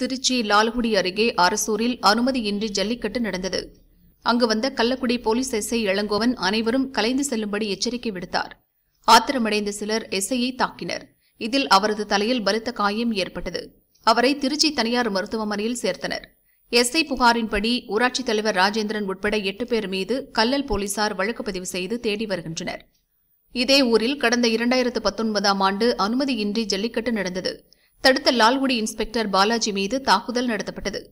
திருச்சி லால்குடி அருகே அரசூரில் அனுமதியின்றி ஜல்லிக்கட்டு நடந்தது அங்கு வந்த கள்ளக்குடி போலீஸ் எஸ்ஐ இளங்கோவன் அனைவரும் கலைந்து செல்லும்படி எச்சரிக்கை விடுத்தார் ஆத்திரமடைந்த சிலர் எஸ்ஐயை தாக்கினர் இதில் அவரது தலையில் பலத்த காயம் ஏற்பட்டது அவரை திருச்சி தனியார் மருத்துவமனையில் சேர்த்தனர் எஸ்ஐ புகாரின்படி ஊராட்சித் தலைவர் ராஜேந்திரன் உட்பட எட்டு பேர் மீது கல்லல் போலீசார் வழக்கு பதிவு செய்து தேடி வருகின்றனர் இதே ஊரில் கடந்த இரண்டாயிரத்து பத்தொன்பதாம் ஆண்டு அனுமதியின்றி ஜல்லிக்கட்டு நடந்தது தடுத்த லால்குடி இன்ஸ்பெக்டர் பாலாஜி மீது தாக்குதல் நடத்தப்பட்டது